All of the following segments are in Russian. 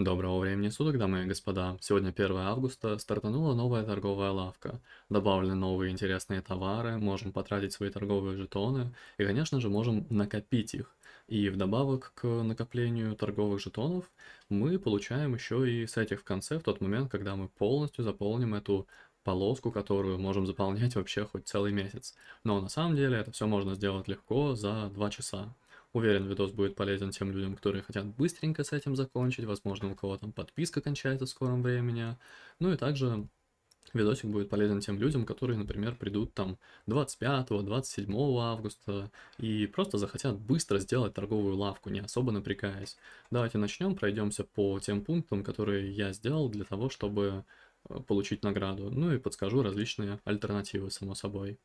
Доброго времени суток, дамы и господа. Сегодня 1 августа, стартанула новая торговая лавка. Добавлены новые интересные товары, можем потратить свои торговые жетоны и, конечно же, можем накопить их. И вдобавок к накоплению торговых жетонов мы получаем еще и с этих в конце, в тот момент, когда мы полностью заполним эту полоску, которую можем заполнять вообще хоть целый месяц. Но на самом деле это все можно сделать легко за 2 часа. Уверен, видос будет полезен тем людям, которые хотят быстренько с этим закончить. Возможно, у кого там подписка кончается в скором времени. Ну и также видосик будет полезен тем людям, которые, например, придут там 25-27 августа и просто захотят быстро сделать торговую лавку, не особо напрягаясь. Давайте начнем, пройдемся по тем пунктам, которые я сделал для того, чтобы э, получить награду, ну и подскажу различные альтернативы, само собой.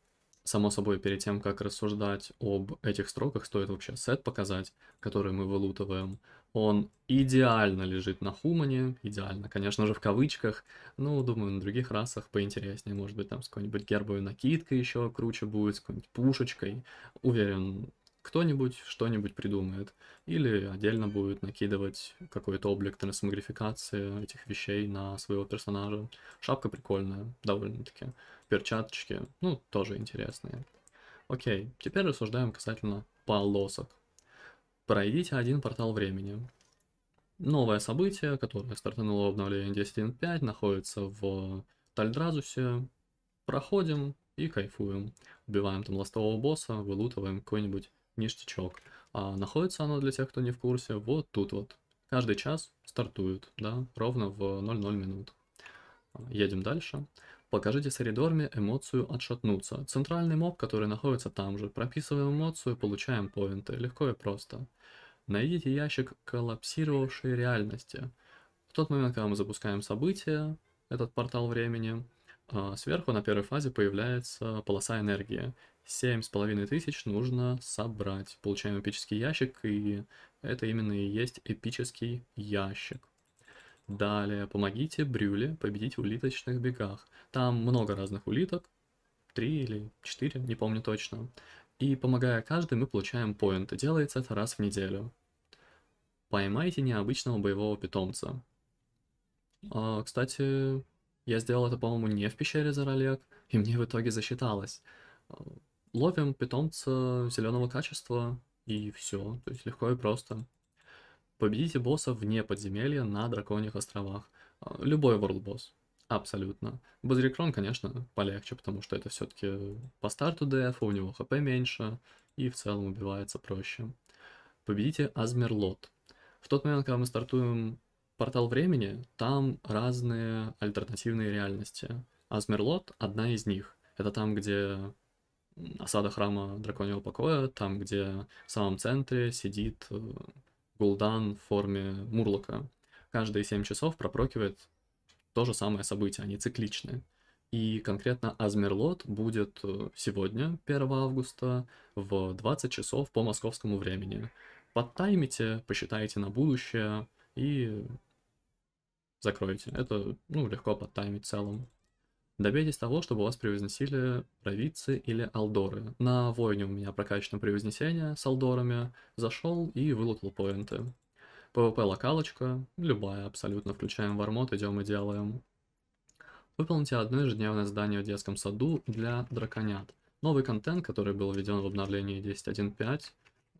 Само собой, перед тем, как рассуждать об этих строках, стоит вообще сет показать, который мы вылутываем. Он идеально лежит на хумане, идеально, конечно же, в кавычках. Ну, думаю, на других расах поинтереснее. Может быть, там с какой-нибудь гербовой накидкой еще круче будет, с какой-нибудь пушечкой. Уверен, кто-нибудь что-нибудь придумает. Или отдельно будет накидывать какой-то облик трансмогрификации этих вещей на своего персонажа. Шапка прикольная, довольно-таки. Перчаточки, ну, тоже интересные. Окей, теперь рассуждаем касательно полосок. Пройдите один портал времени. Новое событие, которое стартануло в обновлении 10.5, находится в Тальдразусе. Проходим и кайфуем. Убиваем там ластового босса, вылутываем какой-нибудь ништячок. А находится оно для тех, кто не в курсе, вот тут вот. Каждый час стартуют, да, ровно в 00 минут. Едем дальше. Покажите Саридорме эмоцию «Отшатнуться». Центральный моб, который находится там же. Прописываем эмоцию, получаем поинты. Легко и просто. Найдите ящик коллапсировавшей реальности. В тот момент, когда мы запускаем событие, этот портал времени, а, сверху на первой фазе появляется полоса энергии. семь с половиной тысяч нужно собрать. Получаем эпический ящик, и это именно и есть эпический ящик. Далее, помогите Брюле победить в улиточных бегах. Там много разных улиток, три или четыре, не помню точно. И помогая каждой, мы получаем поинты. Делается это раз в неделю. Поймайте необычного боевого питомца. А, кстати, я сделал это, по-моему, не в пещере Заралек, и мне в итоге засчиталось. Э, ловим питомца зеленого качества, и все. То есть легко и просто. Победите босса вне подземелья на Драконьих островах. Э, любой World босс. Абсолютно. Базрикрон, конечно, полегче, потому что это все-таки по старту ДФ, у него ХП меньше, и в целом убивается проще. Победите Азмерлот. В тот момент, когда мы стартуем портал времени, там разные альтернативные реальности. Азмерлот — одна из них. Это там, где осада храма Драконьего покоя, там, где в самом центре сидит э, Гул'дан в форме Мурлока. Каждые 7 часов пропрокивает то же самое событие, они цикличны. И конкретно Азмерлот будет э, сегодня, 1 августа, в 20 часов по московскому времени. Подтаймите, посчитайте на будущее, и закройте Это, ну, легко подтаймить в целом. Добейтесь того, чтобы вас превозносили провидцы или алдоры. На войне у меня прокачано превознесение с алдорами, зашел и вылутал поинты. ПВП локалочка, любая абсолютно, включаем вармот, идем и делаем. Выполните одно ежедневное задание в детском саду для драконят. Новый контент, который был введен в обновлении 10.1.5,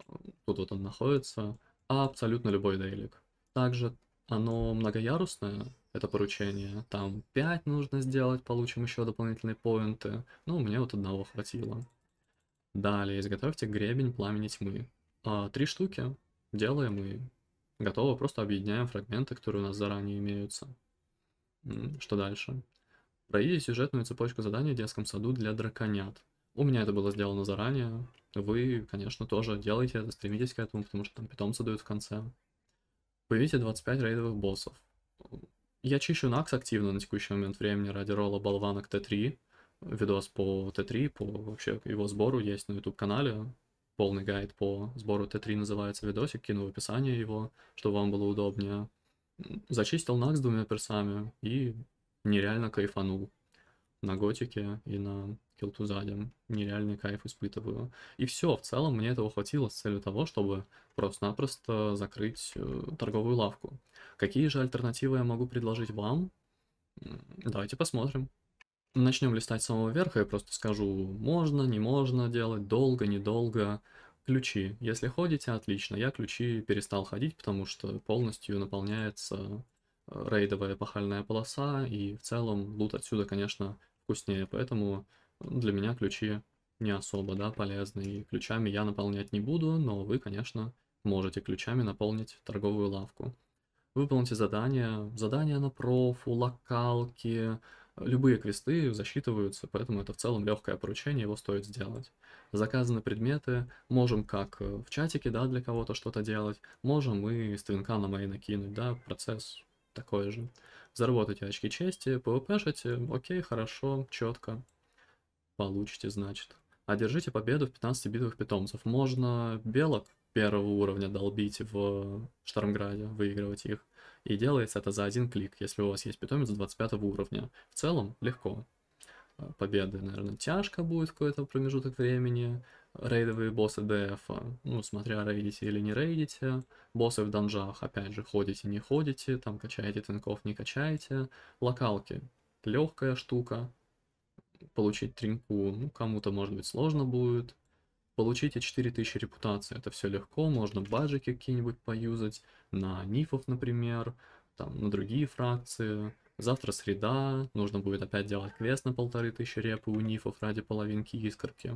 э, тут вот он находится, а абсолютно любой дейлик. Также оно многоярусное, это поручение. Там 5 нужно сделать, получим еще дополнительные поинты. Ну, мне вот одного хватило. Далее, изготовьте гребень пламени тьмы. А, три штуки делаем и готово, просто объединяем фрагменты, которые у нас заранее имеются. Что дальше? Пройдите сюжетную цепочку заданий в детском саду для драконят. У меня это было сделано заранее. Вы, конечно, тоже делайте это, стремитесь к этому, потому что там питомца дают в конце. Появите 25 рейдовых боссов. Я чищу Накс активно на текущий момент времени ради ролла болванок Т3. Видос по Т3, по вообще его сбору есть на YouTube-канале. Полный гайд по сбору Т3 называется видосик, кину в описание его, чтобы вам было удобнее. Зачистил Накс двумя персами и нереально кайфанул на готике и на килту сзади, нереальный кайф испытываю. И все, в целом мне этого хватило с целью того, чтобы просто-напросто закрыть э, торговую лавку. Какие же альтернативы я могу предложить вам? Давайте посмотрим. Начнем листать с самого верха, я просто скажу, можно, не можно делать, долго, недолго. Ключи. Если ходите, отлично. Я ключи перестал ходить, потому что полностью наполняется э, рейдовая эпохальная полоса, и в целом лут отсюда, конечно, вкуснее, поэтому для меня ключи не особо, да, полезны. И ключами я наполнять не буду, но вы, конечно, можете ключами наполнить торговую лавку. Выполните задания, задания на профу, локалки, любые квесты засчитываются, поэтому это в целом легкое поручение, его стоит сделать. Заказаны предметы, можем как э, в чатике, да, для кого-то что-то делать, можем и с на мои накинуть, да, процесс такой же. Заработайте очки чести, пвпшите, окей, хорошо, четко получите, значит. Одержите победу в 15 битвах питомцев. Можно белок первого уровня долбить в Штормграде, выигрывать их. И делается это за один клик, если у вас есть питомец 25 уровня. В целом, легко. Э, победы, наверное, тяжко будет какой-то промежуток времени. Рейдовые боссы ДФ, ну, смотря рейдите или не рейдите. Боссы в данжах, опять же, ходите, не ходите. Там качаете танков, не качаете. Локалки. Легкая штука, получить тринку, ну, кому-то, может быть, сложно будет. Получите 4000 репутации, это все легко, можно баджики какие-нибудь поюзать, на нифов, например, там, на другие фракции. Завтра среда, нужно будет опять делать квест на полторы тысячи репы у нифов ради половинки искорки.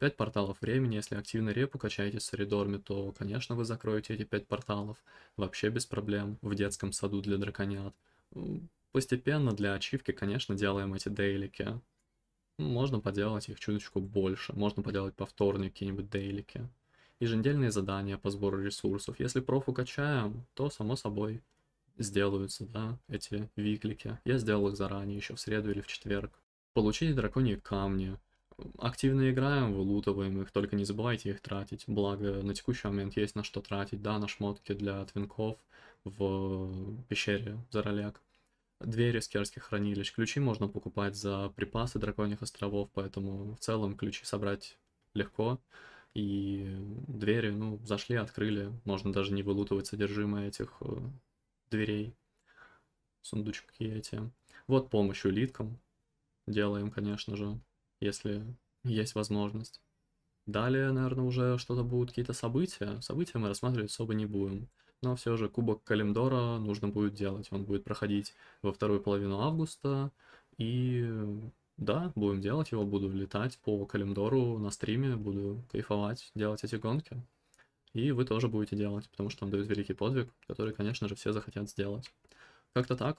5 порталов времени, если активно репу качаете с Ридорми, то, конечно, вы закроете эти 5 порталов, вообще без проблем, в детском саду для драконят. Постепенно для ачивки, конечно, делаем эти дейлики, ну, можно поделать их чуточку больше, можно поделать повторные какие-нибудь дейлики. Еженедельные задания по сбору ресурсов. Если профу качаем, то само собой сделаются, да, эти виклики. Я сделал их заранее, еще в среду или в четверг. Получить драконьи камни. Активно играем, вылутываем их, только не забывайте их тратить. Благо, на текущий момент есть на что тратить, да, на шмотки для твинков в пещере за Заролек двери скерских хранилищ. Ключи можно покупать за припасы драконьих островов, поэтому в целом ключи собрать легко. И двери, ну, зашли, открыли. Можно даже не вылутывать содержимое этих э, дверей. Сундучки эти. Вот помощь улиткам делаем, конечно же, если есть возможность. Далее, наверное, уже что-то будут какие-то события. События мы рассматривать особо не будем но все же Кубок Калимдора нужно будет делать. Он будет проходить во вторую половину августа, и да, будем делать его, буду летать по Калимдору на стриме, буду кайфовать, делать эти гонки. И вы тоже будете делать, потому что он дает великий подвиг, который, конечно же, все захотят сделать. Как-то так.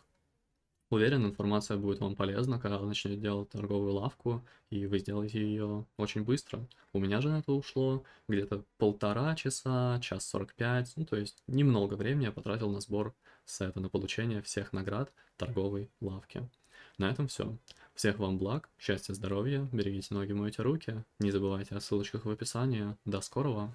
Уверен, информация будет вам полезна, когда вы начнете делать торговую лавку, и вы сделаете ее очень быстро. У меня же на это ушло где-то полтора часа, час 45, ну то есть немного времени я потратил на сбор сета, на получение всех наград торговой лавки. На этом все. Всех вам благ, счастья, здоровья, берегите ноги, мойте руки. Не забывайте о ссылочках в описании. До скорого!